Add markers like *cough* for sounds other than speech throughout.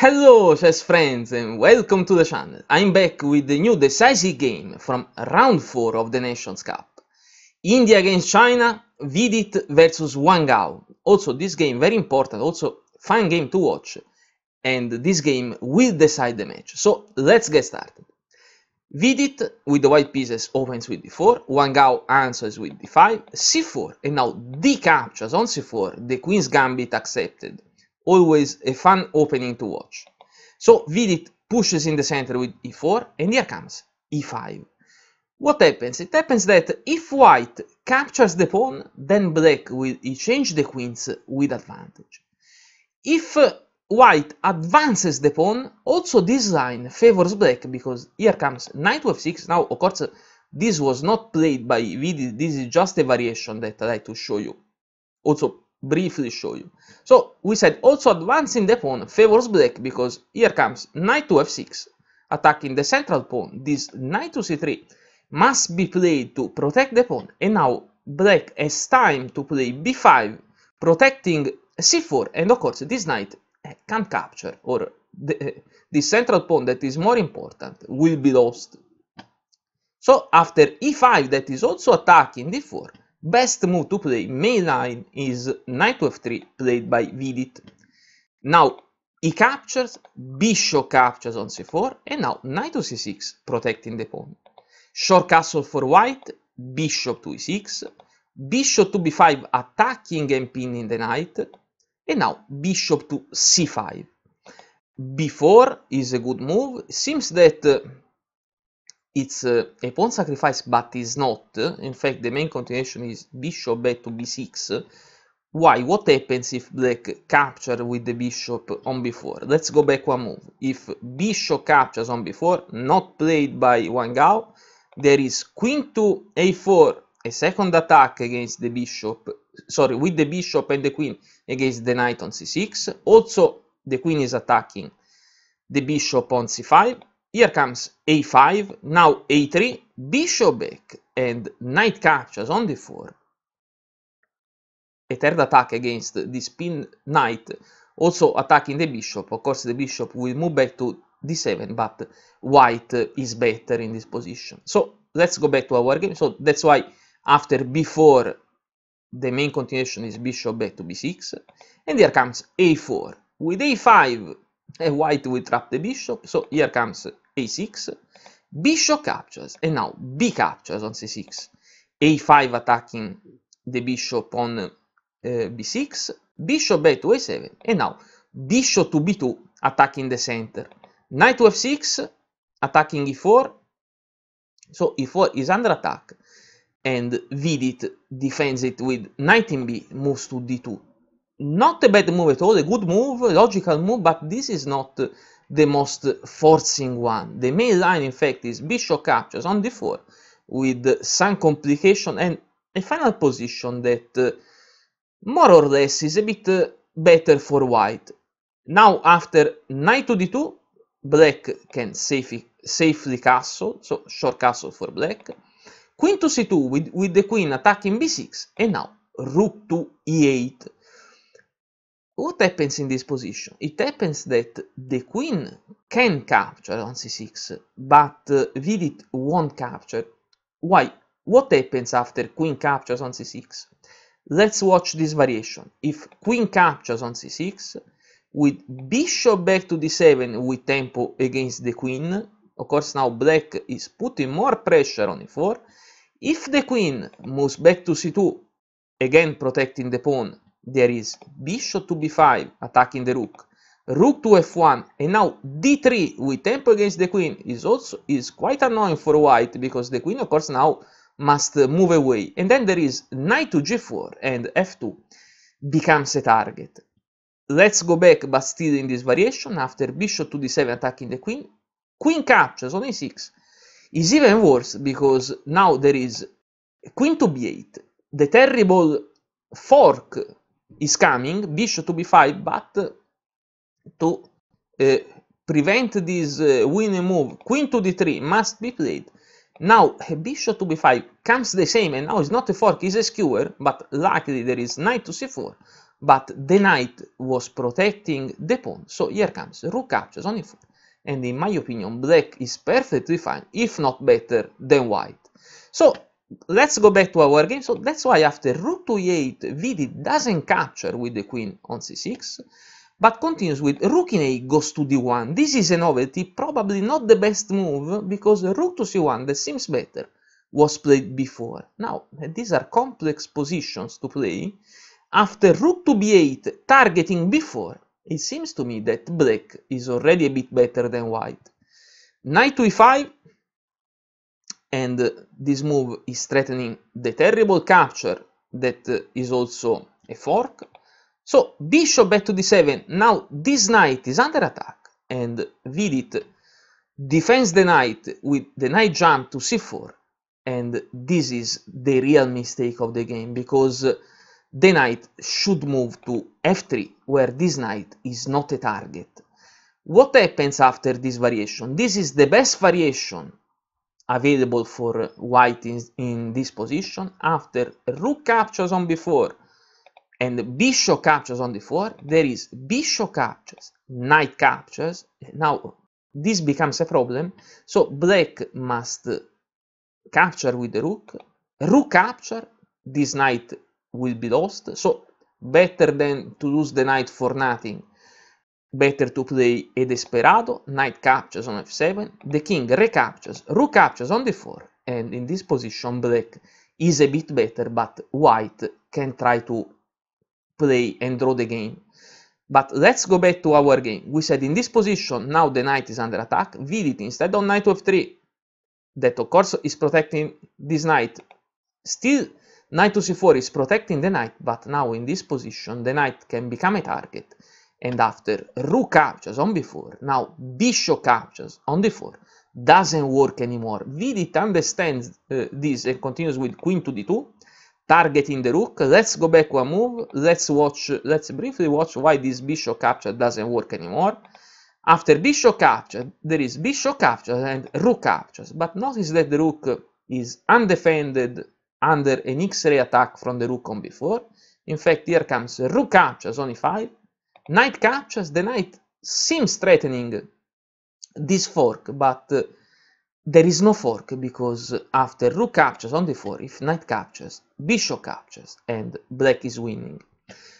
Hello chess friends and welcome to the channel. I'm back with the new decisive game from round 4 of the Nations Cup. India against China, Vidit versus Wang Gao. Also this game very important, also fun game to watch and this game will decide the match. So let's get started. Vidit with the white pieces opens with d4, Wang Gao answers with d5, c4 and now d captures on c4, the queen's gambit accepted always a fun opening to watch. So Vidit pushes in the center with e4 and here comes e5. What happens? It happens that if white captures the pawn, then black will exchange the queens with advantage. If uh, white advances the pawn, also this line favors black because here comes knight to f6. Now, of course, this was not played by Vidit. this is just a variation that I like to show you. Also, briefly show you. So we said also advancing the pawn favors black because here comes knight to f6 attacking the central pawn. This knight to c3 must be played to protect the pawn and now black has time to play b5 protecting c4 and of course this knight eh, can capture or the, eh, the central pawn that is more important will be lost. So after e5 that is also attacking d4 Best move to play main line is knight to f3 played by Vidit. Now he captures, bishop captures on c4, and now knight to c6 protecting the pawn. Short castle for white, bishop to e6, bishop to b5 attacking and pinning the knight, and now bishop to c5. b4 is a good move. Seems that uh, it's uh, a pawn sacrifice but is not in fact the main continuation is bishop back to b6 why what happens if black capture with the bishop on b4 let's go back one move if bishop captures on b4 not played by wang gao there is queen to a4 a second attack against the bishop sorry with the bishop and the queen against the knight on c6 also the queen is attacking the bishop on c5 here comes a5, now a3, bishop back, and knight captures on d4. A third attack against this pin knight, also attacking the bishop. Of course, the bishop will move back to d7, but white is better in this position. So let's go back to our game. So that's why after b4, the main continuation is bishop back to b6, and here comes a4. With a5, *laughs* white will trap the bishop, so here comes a6, bishop captures, and eh, now b captures on c6, a5 attacking the bishop on uh, eh, b6, bishop a2, a7, and now bishop to b2 attacking the center, knight to f6 attacking e4, so e4 is under attack, and Vidit defends it with knight in b, moves to d2. Not a bad move at all, a good move, logical move, but this is not the most forcing one. The main line, in fact, is bishop captures on d4 with some complication and a final position that uh, more or less is a bit uh, better for white. Now, after knight to d2, black can safely castle, so short castle for black. Queen to c2 with, with the queen attacking b6, and now rook to e8 what happens in this position? It happens that the queen can capture on c6, but uh, Vidit won't capture. Why? What happens after queen captures on c6? Let's watch this variation. If queen captures on c6, with bishop back to d7 with tempo against the queen, of course now black is putting more pressure on e4. If the queen moves back to c2, again protecting the pawn, there is bishop to b5 attacking the rook rook to f1 and now d3 with tempo against the queen is also is quite annoying for white because the queen of course now must move away and then there is knight to g4 and f2 becomes a target let's go back but still in this variation after bishop to d7 attacking the queen queen captures on e 6 is even worse because now there is queen to b8 the terrible fork is coming, bishop to b5, but to uh, prevent this uh, winning move, queen to d3 must be played. Now, a bishop to b5 comes the same, and now it's not a fork, it's a skewer, but luckily there is knight to c4, but the knight was protecting the pawn, so here comes rook captures on e4, and in my opinion black is perfectly fine, if not better than white. So let's go back to our game. So that's why after rook to e8, Vidi doesn't capture with the queen on c6, but continues with rook in a goes to d1. This is a novelty, probably not the best move, because rook to c1, that seems better, was played before. Now, these are complex positions to play. After rook to b8, targeting before, it seems to me that black is already a bit better than white. Knight to e5, and this move is threatening the terrible capture that is also a fork. So bishop back to d7, now this knight is under attack and Vidit defends the knight with the knight jump to c4 and this is the real mistake of the game because the knight should move to f3 where this knight is not a target. What happens after this variation? This is the best variation available for white in, in this position. After rook captures on b4 and bishop captures on d4, there is bishop captures, knight captures. Now this becomes a problem, so black must capture with the rook. Rook capture, this knight will be lost, so better than to lose the knight for nothing Better to play a Desperado, knight captures on f7, the king recaptures, rook captures on d4, and in this position black is a bit better, but white can try to play and draw the game. But let's go back to our game. We said in this position, now the knight is under attack, Vidit instead on knight to f3, that of course is protecting this knight. Still, knight to c4 is protecting the knight, but now in this position the knight can become a target and after rook captures on before, now bishop captures on before, 4 doesn't work anymore. Vidit understands uh, this and continues with queen to d2, targeting the rook. Let's go back one move. Let's watch. Let's briefly watch why this bishop capture doesn't work anymore. After bishop capture, there is bishop capture and rook captures. But notice that the rook is undefended under an x-ray attack from the rook on before. In fact, here comes rook captures on e5, knight captures, the knight seems threatening this fork, but uh, there is no fork because after rook captures on d4, if knight captures, bishop captures, and black is winning.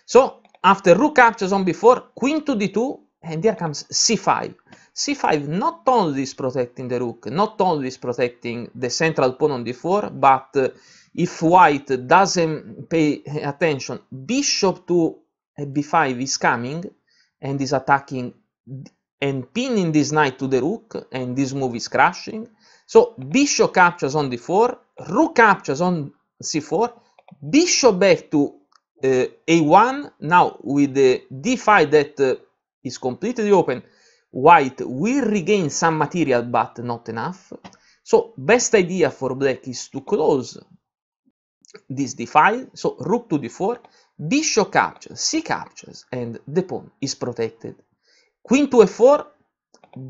So after rook captures on before 4 queen to d2, and here comes c5. c5 not only is protecting the rook, not only is protecting the central pawn on d4, but uh, if white doesn't pay attention, bishop to b5 is coming and is attacking and pinning this knight to the rook and this move is crashing. So bishop captures on d4, rook captures on c4, bishop back to uh, a1. Now with the d5 that uh, is completely open, white will regain some material but not enough. So best idea for black is to close this d5, so rook to d4, Bishop captures, c captures, and the pawn is protected. Queen to e 4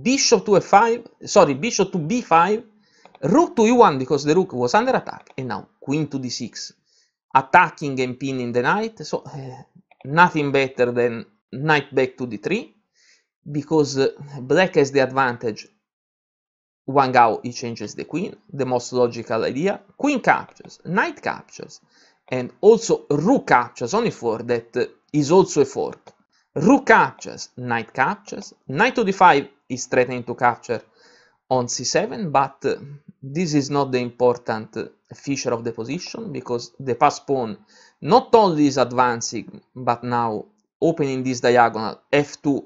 bishop to e 5 sorry, bishop to b5, rook to e1 because the rook was under attack, and now queen to d6, attacking and pinning the knight, so uh, nothing better than knight back to d3, because uh, black has the advantage Wangao, gao he changes the queen, the most logical idea. Queen captures, knight captures, and also rook captures, only 4 that is also a fork. Rook captures, knight captures, knight to d5 is threatening to capture on c7, but uh, this is not the important uh, feature of the position because the pass pawn not only is advancing, but now opening this diagonal f2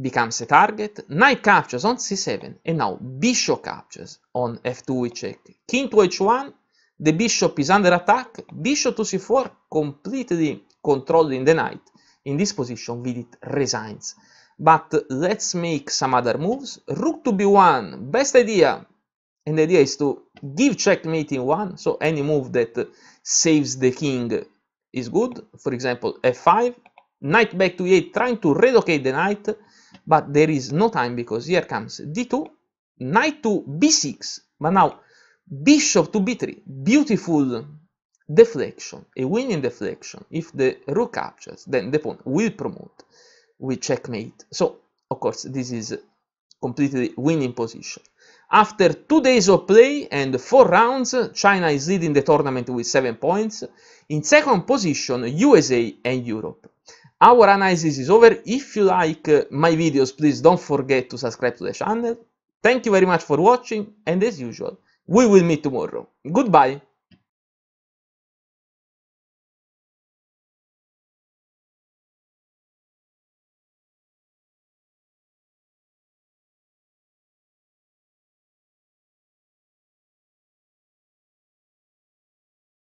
becomes a target, knight captures on c7, and now bishop captures on f2 we check, king to h1, the bishop is under attack, bishop to c4 completely in the knight. In this position, Vidit resigns. But let's make some other moves. Rook to b1, best idea. And the idea is to give checkmate in one, so any move that saves the king is good. For example, f5, knight back to e8, trying to relocate the knight, but there is no time because here comes d2, knight to b6. But now Bishop to b3, beautiful deflection, a winning deflection. If the rook captures, then the pawn will promote with checkmate. So, of course, this is completely winning position. After two days of play and four rounds, China is leading the tournament with seven points. In second position, USA and Europe. Our analysis is over. If you like uh, my videos, please don't forget to subscribe to the channel. Thank you very much for watching, and as usual, we will meet tomorrow. Goodbye.